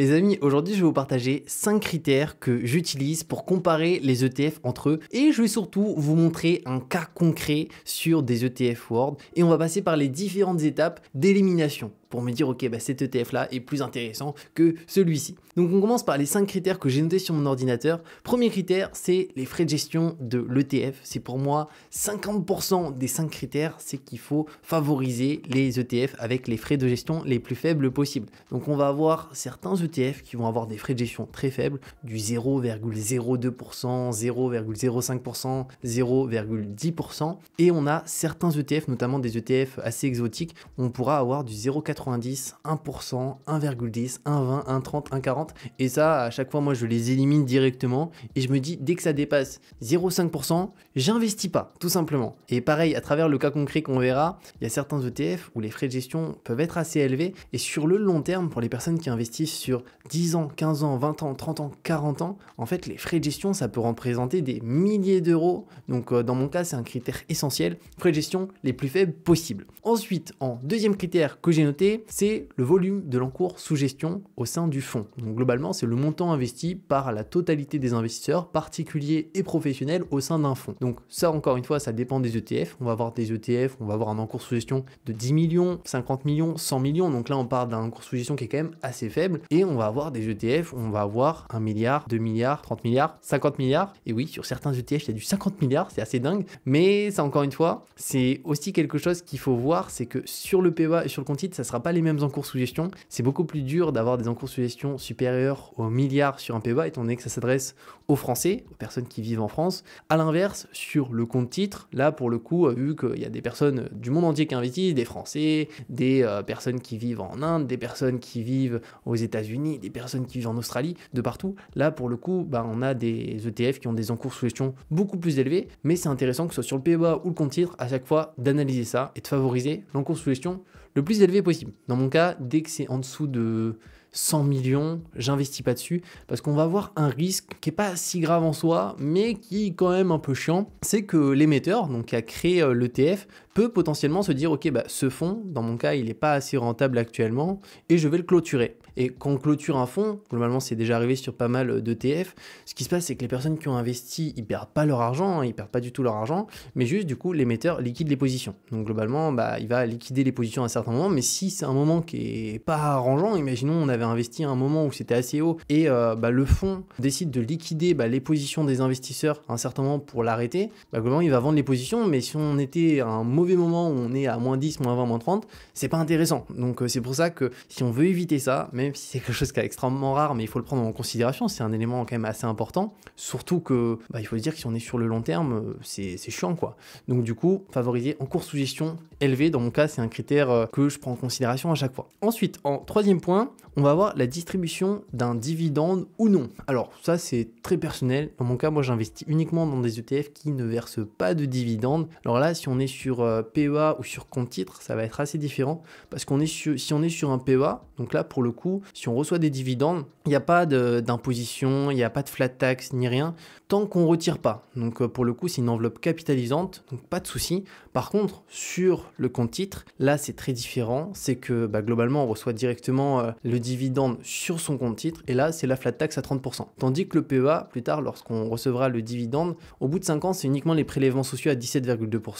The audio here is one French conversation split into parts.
Les amis, aujourd'hui je vais vous partager 5 critères que j'utilise pour comparer les ETF entre eux et je vais surtout vous montrer un cas concret sur des ETF World et on va passer par les différentes étapes d'élimination pour me dire, ok, bah, cet ETF-là est plus intéressant que celui-ci. Donc on commence par les cinq critères que j'ai notés sur mon ordinateur. Premier critère, c'est les frais de gestion de l'ETF. C'est pour moi 50% des 5 critères, c'est qu'il faut favoriser les ETF avec les frais de gestion les plus faibles possibles. Donc on va avoir certains ETF qui vont avoir des frais de gestion très faibles, du 0,02%, 0,05%, 0,10%. Et on a certains ETF, notamment des ETF assez exotiques, on pourra avoir du 0,8%. 90, 1%, 1,10, 1,20, 1,30, 1,40. Et ça, à chaque fois, moi, je les élimine directement. Et je me dis, dès que ça dépasse 0,5%, j'investis pas, tout simplement. Et pareil, à travers le cas concret qu'on verra, il y a certains ETF où les frais de gestion peuvent être assez élevés. Et sur le long terme, pour les personnes qui investissent sur 10 ans, 15 ans, 20 ans, 30 ans, 40 ans, en fait, les frais de gestion, ça peut représenter des milliers d'euros. Donc, euh, dans mon cas, c'est un critère essentiel. Frais de gestion les plus faibles possibles. Ensuite, en deuxième critère que j'ai noté, c'est le volume de l'encours sous gestion au sein du fonds. Donc globalement, c'est le montant investi par la totalité des investisseurs, particuliers et professionnels au sein d'un fonds. Donc ça, encore une fois, ça dépend des ETF. On va avoir des ETF, on va avoir un encours sous gestion de 10 millions, 50 millions, 100 millions. Donc là, on parle d'un encours sous gestion qui est quand même assez faible. Et on va avoir des ETF, on va avoir 1 milliard, 2 milliards, 30 milliards, 50 milliards. Et oui, sur certains ETF, il y a du 50 milliards, c'est assez dingue. Mais ça, encore une fois, c'est aussi quelque chose qu'il faut voir, c'est que sur le PEA et sur le compte titre, ça sera pas les mêmes encours sous gestion. C'est beaucoup plus dur d'avoir des encours sous gestion supérieurs aux milliards sur un PEA étant donné que ça s'adresse aux Français, aux personnes qui vivent en France. À l'inverse, sur le compte titre, là pour le coup, euh, vu qu'il y a des personnes du monde entier qui investissent, des Français, des euh, personnes qui vivent en Inde, des personnes qui vivent aux États-Unis, des personnes qui vivent en Australie, de partout, là pour le coup, bah, on a des ETF qui ont des encours sous gestion beaucoup plus élevés, mais c'est intéressant que ce soit sur le PEA ou le compte titre, à chaque fois d'analyser ça et de favoriser l'encours sous gestion le plus élevé possible. Dans mon cas, dès que c'est en dessous de 100 millions, j'investis pas dessus, parce qu'on va avoir un risque qui est pas si grave en soi, mais qui est quand même un peu chiant, c'est que l'émetteur, donc qui a créé euh, l'ETF, peut potentiellement se dire, ok, bah, ce fonds, dans mon cas, il n'est pas assez rentable actuellement, et je vais le clôturer. Et quand on clôture un fonds, globalement, c'est déjà arrivé sur pas mal euh, d'ETF, ce qui se passe, c'est que les personnes qui ont investi, ils perdent pas leur argent, hein, ils perdent pas du tout leur argent, mais juste, du coup, l'émetteur liquide les positions. Donc, globalement, bah, il va liquider les positions à un certain moment, mais si c'est un moment qui est pas arrangeant, imaginons, on avait investi à un moment où c'était assez haut et euh, bah, le fonds décide de liquider bah, les positions des investisseurs à un certain moment pour l'arrêter, bah, globalement il va vendre les positions, mais si on était à un mauvais moment où on est à moins 10, moins 20, moins 30, c'est pas intéressant. Donc euh, c'est pour ça que si on veut éviter ça, même si c'est quelque chose qui est extrêmement rare, mais il faut le prendre en considération, c'est un élément quand même assez important, surtout que bah, il faut se dire que si on est sur le long terme, euh, c'est chiant quoi. Donc du coup, favoriser en cours sous gestion élevé dans mon cas c'est un critère que je prends en considération à chaque fois. Ensuite, en troisième point, on va avoir la distribution d'un dividende ou non. Alors ça c'est très personnel. Dans mon cas, moi j'investis uniquement dans des ETF qui ne versent pas de dividendes. Alors là, si on est sur euh, PEA ou sur compte titre, ça va être assez différent parce qu'on est sur, si on est sur un PEA, donc là pour le coup, si on reçoit des dividendes, il n'y a pas d'imposition, il n'y a pas de flat tax ni rien tant qu'on retire pas. Donc euh, pour le coup, c'est une enveloppe capitalisante, donc pas de souci. Par contre, sur le compte titre, là c'est très différent, c'est que bah, globalement on reçoit directement euh, le dividende dividende sur son compte titre, et là c'est la flat tax à 30%. Tandis que le PEA, plus tard, lorsqu'on recevra le dividende, au bout de 5 ans, c'est uniquement les prélèvements sociaux à 17,2%. C'est pour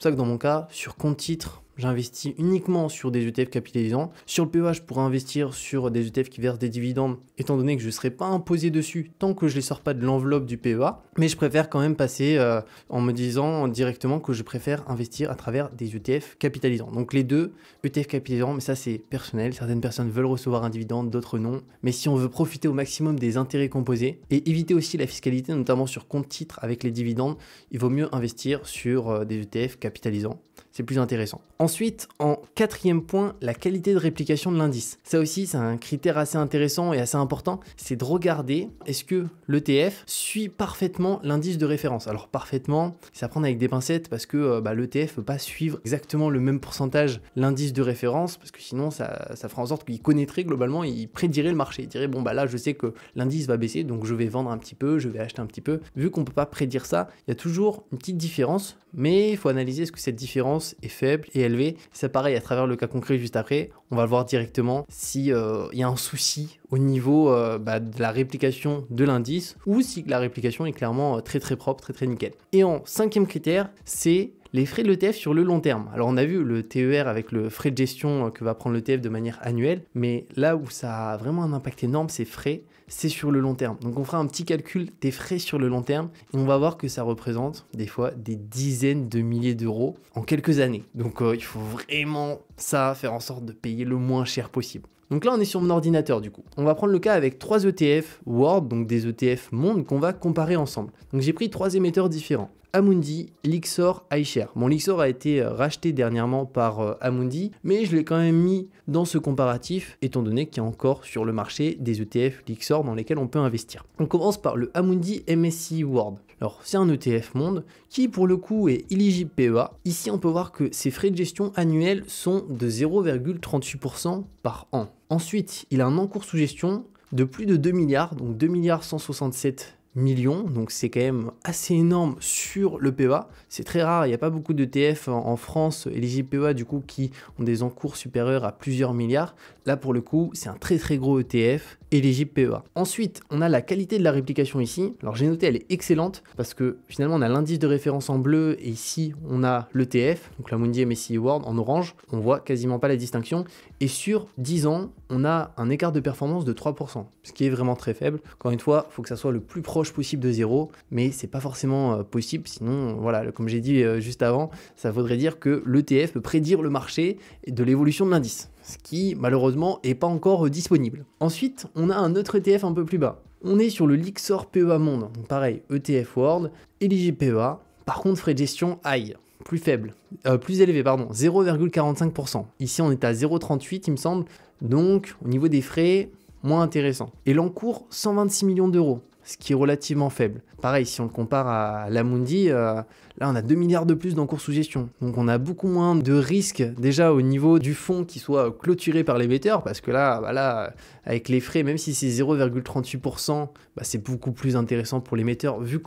ça que dans mon cas, sur compte titre, j'investis uniquement sur des ETF capitalisants. Sur le PEA, je pourrais investir sur des ETF qui versent des dividendes, étant donné que je ne serai pas imposé dessus tant que je ne les sors pas de l'enveloppe du PEA. Mais je préfère quand même passer euh, en me disant directement que je préfère investir à travers des ETF capitalisants. Donc les deux, ETF capitalisants, mais ça c'est personnel. Certaines personnes veulent recevoir un dividende, d'autres non. Mais si on veut profiter au maximum des intérêts composés et éviter aussi la fiscalité, notamment sur compte titres avec les dividendes, il vaut mieux investir sur euh, des ETF capitalisants c'est plus intéressant. Ensuite, en quatrième point, la qualité de réplication de l'indice. Ça aussi, c'est un critère assez intéressant et assez important, c'est de regarder est-ce que l'ETF suit parfaitement l'indice de référence. Alors parfaitement, c'est à prendre avec des pincettes parce que euh, bah, l'ETF ne peut pas suivre exactement le même pourcentage l'indice de référence, parce que sinon ça, ça fera en sorte qu'il connaîtrait globalement, il prédirait le marché. Il dirait, bon bah là je sais que l'indice va baisser, donc je vais vendre un petit peu, je vais acheter un petit peu. Vu qu'on ne peut pas prédire ça, il y a toujours une petite différence, mais il faut analyser est-ce que cette différence est faible et élevé, C'est pareil à travers le cas concret juste après. On va le voir directement s'il il euh, y a un souci au niveau euh, bah, de la réplication de l'indice ou si la réplication est clairement euh, très très propre, très très nickel. Et en cinquième critère, c'est les frais de l'ETF sur le long terme. Alors on a vu le TER avec le frais de gestion euh, que va prendre l'ETF e de manière annuelle, mais là où ça a vraiment un impact énorme, ces frais, c'est sur le long terme. Donc on fera un petit calcul des frais sur le long terme et on va voir que ça représente des fois des dizaines de milliers d'euros en quelques années. Donc euh, il faut vraiment ça, faire en sorte de payer le moins cher possible. Donc là, on est sur mon ordinateur du coup. On va prendre le cas avec trois ETF World, donc des ETF monde, qu'on va comparer ensemble. Donc j'ai pris trois émetteurs différents. Amundi, Lixor, iShare. Mon Lixor a été euh, racheté dernièrement par euh, Amundi, mais je l'ai quand même mis dans ce comparatif, étant donné qu'il y a encore sur le marché des ETF Lixor dans lesquels on peut investir. On commence par le Amundi MSCI World. Alors, c'est un ETF monde qui, pour le coup, est éligible PEA. Ici, on peut voir que ses frais de gestion annuels sont de 0,38% par an. Ensuite, il a un encours sous gestion de plus de 2 milliards, donc 2 milliards 167 millions, donc c'est quand même assez énorme sur le PEA. C'est très rare, il n'y a pas beaucoup d'ETF en France et les PEA du coup qui ont des encours supérieurs à plusieurs milliards. Là pour le coup, c'est un très très gros ETF et les PEA. Ensuite, on a la qualité de la réplication ici. Alors j'ai noté, elle est excellente parce que finalement on a l'indice de référence en bleu et ici on a l'ETF, donc la Mundi MSCI World en orange. On voit quasiment pas la distinction. Et sur 10 ans, on a un écart de performance de 3%, ce qui est vraiment très faible. Encore une fois, il faut que ça soit le plus proche possible de zéro, mais c'est pas forcément euh, possible, sinon, voilà, comme j'ai dit euh, juste avant, ça voudrait dire que l'ETF peut prédire le marché de l'évolution de l'indice, ce qui malheureusement n'est pas encore euh, disponible. Ensuite, on a un autre ETF un peu plus bas. On est sur le Lixor PEA Monde, donc pareil, ETF World, éligible PEA, par contre frais de gestion high plus faible, euh, plus élevé, pardon, 0,45%. Ici, on est à 0,38, il me semble. Donc, au niveau des frais, moins intéressant. Et l'encours, 126 millions d'euros ce qui est relativement faible. Pareil, si on le compare à l'Amundi, Mundi, euh, là on a 2 milliards de plus d'encours sous gestion. Donc on a beaucoup moins de risques déjà au niveau du fonds qui soit clôturé par l'émetteur, parce que là, voilà, bah avec les frais, même si c'est 0,38%, bah, c'est beaucoup plus intéressant pour l'émetteur vu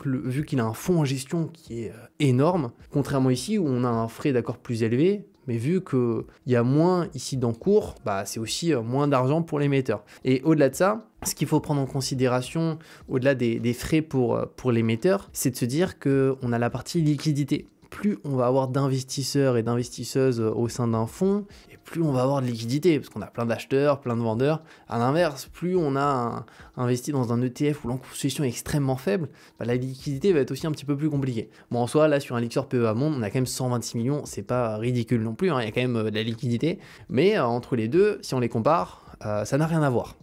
qu'il a un fonds en gestion qui est euh, énorme, contrairement ici où on a un frais d'accord plus élevé, mais vu qu'il y a moins ici d'encours, bah, c'est aussi euh, moins d'argent pour l'émetteur. Et au-delà de ça, ce qu'il faut prendre en considération, au-delà des, frais pour, euh, pour l'émetteur, c'est de se dire qu'on a la partie liquidité plus on va avoir d'investisseurs et d'investisseuses euh, au sein d'un fonds, et plus on va avoir de liquidité, parce qu'on a plein d'acheteurs, plein de vendeurs. À l'inverse, plus on a investi dans un ETF où l'encoursution est extrêmement faible, bah, la liquidité va être aussi un petit peu plus compliquée. Bon, en soi, là, sur un Lixor PEA Monde, on a quand même 126 millions, c'est pas ridicule non plus, hein, il y a quand même euh, de la liquidité, mais euh, entre les deux, si on les compare, ça n'a rien à voir.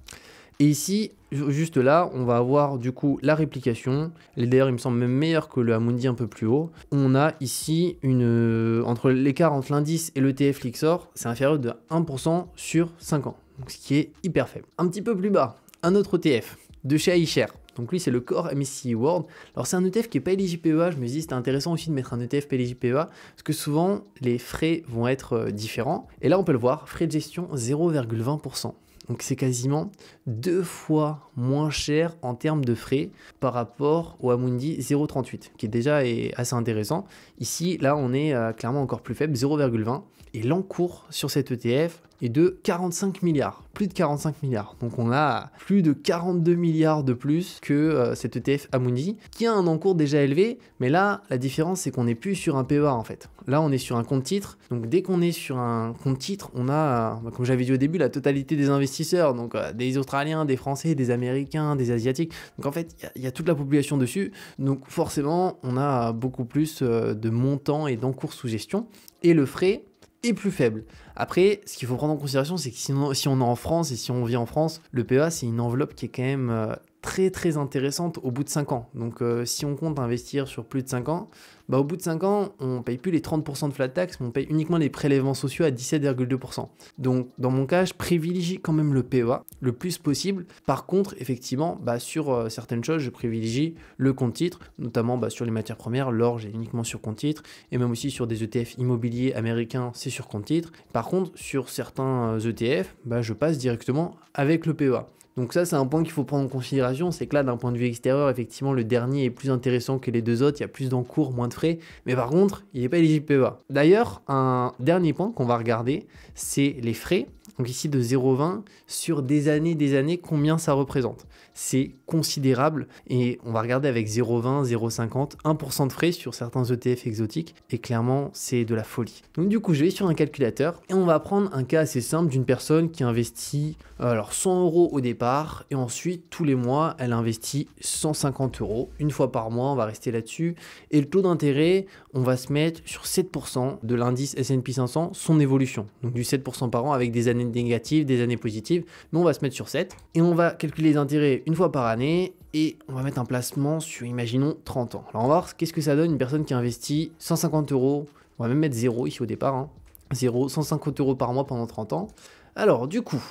Et ici, juste là, on va avoir du coup la réplication. D'ailleurs, il me semble même meilleur que le Amundi un peu plus haut. On a ici une euh, entre l'écart entre l'indice et le TF Lixor, c'est inférieur de 1% sur 5 ans. Donc, ce qui est hyper faible. Un petit peu plus bas, un autre ETF de chez iShare. Donc lui, c'est le Core MSCI World. Alors c'est un ETF qui n'est pas PEA. Je me dis, c'était intéressant aussi de mettre un ETF PEA e parce que souvent, les frais vont être euh, différents. Et là, on peut le voir, frais de gestion 0,20%. Donc c'est quasiment deux fois moins cher en termes de frais par rapport au Amundi 0,38, qui est déjà assez intéressant. Ici, là, on est euh, clairement encore plus faible, 0,20 et l'encours sur cet ETF est de 45 milliards, plus de 45 milliards. Donc on a plus de 42 milliards de plus que euh, cet ETF Amundi, qui a un encours déjà élevé, mais là, la différence, c'est qu'on n'est plus sur un PEA en fait. Là, on est sur un compte titre, donc dès qu'on est sur un compte titre, on a, euh, comme j'avais dit au début, la totalité des investisseurs, donc euh, des Australiens, des Français, des Américains, des Asiatiques. Donc en fait, il y, a toute la population dessus, donc forcément, on a beaucoup plus de montants et d'encours sous gestion, et le frais est plus faible. Après, ce qu'il faut prendre en considération, c'est que sinon, si on est en France et si on vit en France, le PA, e c'est une enveloppe qui est quand même euh, très très intéressante au bout de 5 ans. Donc euh, si on compte investir sur plus de 5 ans, bah, au bout de 5 ans, on ne paye plus les 30% de flat tax, mais on paye uniquement les prélèvements sociaux à 17,2%. Donc dans mon cas, je privilégie quand même le PEA le plus possible. Par contre, effectivement, bah, sur euh, certaines choses, je privilégie le compte titre, notamment bah, sur les matières premières, l'or, j'ai uniquement sur compte titre, et même aussi sur des ETF immobiliers américains, c'est sur compte titre. Par contre, sur certains ETF, euh, e bah, je passe directement avec le PEA. Donc ça, c'est un point qu'il faut prendre en considération, c'est que là, d'un point de vue extérieur, effectivement, le dernier est plus intéressant que les deux autres, il y a plus d'encours, moins de frais, mais par contre, il n'est pas éligible PEA. D'ailleurs, un dernier point qu'on va regarder, c'est les frais. Donc ici de 0,20 sur des années, des années, combien ça représente C'est considérable et on va regarder avec 0,20, 0,50, 1% de frais sur certains ETF exotiques et clairement c'est de la folie. Donc du coup je vais sur un calculateur et on va prendre un cas assez simple d'une personne qui investit alors 100 euros au départ et ensuite tous les mois elle investit 150 euros une fois par mois on va rester là-dessus et le taux d'intérêt on va se mettre sur 7% de l'indice S&P 500 son évolution donc du 7% par an avec des années négatives, des années positives, mais on va se mettre sur 7 et on va calculer les intérêts une fois par année et on va mettre un placement sur, imaginons, 30 ans. Alors on va voir qu'est-ce que ça donne une personne qui investit 150 euros, on va même mettre 0 ici au départ, 0, hein. 150 euros par mois pendant 30 ans. Alors du coup,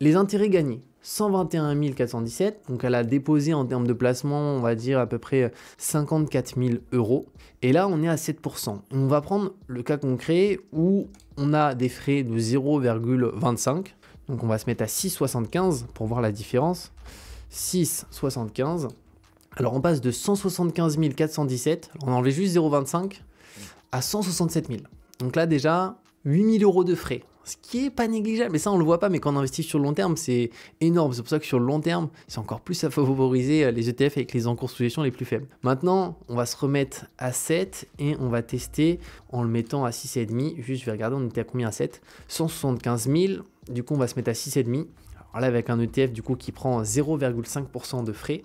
les intérêts gagnés, 121 417. Donc elle a déposé en termes de placement, on va dire à peu près 54 euh, 000 euros. Et là, on est à 7%. On va prendre le cas concret où on a des frais de 0,25. Donc on va se mettre à 6,75 pour voir la différence. 6,75. Alors on passe de 175 417, on enlève juste 0,25, à 167 000. Donc là déjà, 8 000 euros de frais ce qui est pas négligeable. Mais ça, on le voit pas, mais quand on investit sur le long terme, c'est énorme. C'est pour ça que sur le long terme, c'est encore plus à favoriser euh, les ETF avec les encours sous gestion les plus faibles. Maintenant, on va se remettre à 7 et on va tester en le mettant à 6,5. Juste, je vais regarder, on était à combien à 7 175 000. Du coup, on va se mettre à 6,5. Alors là, avec un ETF du coup qui prend 0,5% de frais,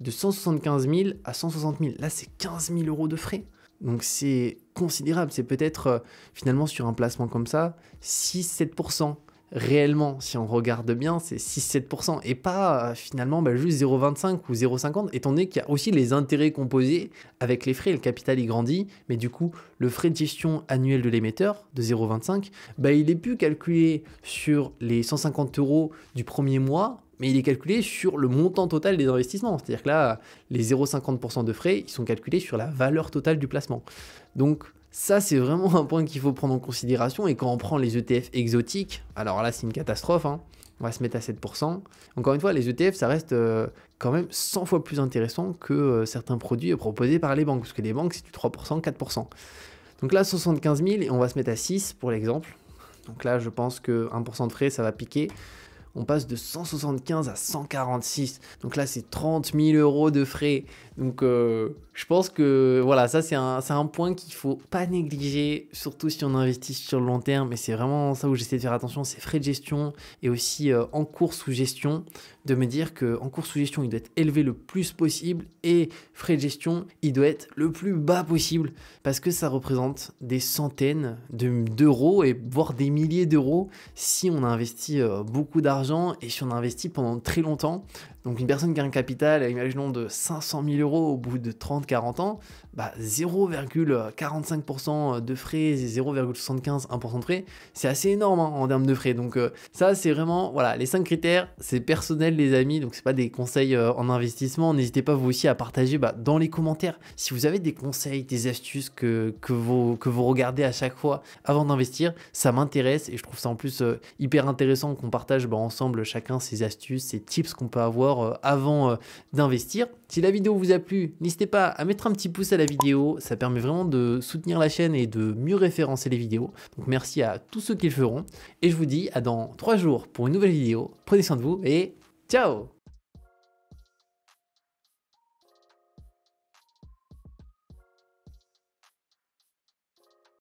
de 175 000 à 160 000. Là, c'est 15 000 euros de frais. Donc c'est considérable. C'est peut-être euh, finalement sur un placement comme ça, 6-7%. Réellement, si on regarde bien, c'est 6-7% et pas euh, finalement bah, juste 0,25 ou 0,50, étant donné qu'il y a aussi les intérêts composés avec les frais. Le capital il grandit, mais du coup, le frais de gestion annuel de l'émetteur de 0,25, bah, il est plus calculé sur les 150 euros du premier mois mais il est calculé sur le montant total des investissements. C'est-à-dire que là, les 0,50% de frais, ils sont calculés sur la valeur totale du placement. Donc ça, c'est vraiment un point qu'il faut prendre en considération. Et quand on prend les ETF exotiques, alors là, c'est une catastrophe. Hein. On va se mettre à 7%. Encore une fois, les ETF, ça reste euh, quand même 100 fois plus intéressant que euh, certains produits proposés par les banques. Parce que les banques, c'est du 3%, 4%. Donc là, 75 000, et on va se mettre à 6 pour l'exemple. Donc là, je pense que 1% de frais, ça va piquer on passe de 175 à 146. Donc là, c'est 30 000 euros de frais. Donc euh, je pense que voilà, ça c'est un, un, point qu'il faut pas négliger, surtout si on investit sur le long terme. Et c'est vraiment ça où j'essaie de faire attention, c'est frais de gestion et aussi euh, en cours sous gestion, de me dire que en cours sous gestion, il doit être élevé le plus possible et frais de gestion, il doit être le plus bas possible parce que ça représente des centaines d'euros et voire des milliers d'euros si on a investi euh, beaucoup d'argent et si on investit pendant très longtemps, donc une personne qui a un capital, imaginons, de 500 000 euros au bout de 30-40 ans, bah 0,45% de frais et 0,75% de frais, c'est assez énorme hein, en termes de frais. Donc euh, ça, c'est vraiment, voilà, les 5 critères, c'est personnel les amis, donc c'est pas des conseils euh, en investissement. N'hésitez pas vous aussi à partager bah, dans les commentaires si vous avez des conseils, des astuces que, que, vous, que vous regardez à chaque fois avant d'investir. Ça m'intéresse et je trouve ça en plus euh, hyper intéressant qu'on partage bah, ensemble chacun ses astuces, ses tips qu'on peut avoir euh, avant euh, d'investir. Si la vidéo vous a plu, n'hésitez pas à mettre un petit pouce à la vidéo, ça permet vraiment de soutenir la chaîne et de mieux référencer les vidéos. Donc merci à tous ceux qui le feront, et je vous dis à dans 3 jours pour une nouvelle vidéo. Prenez soin de vous et ciao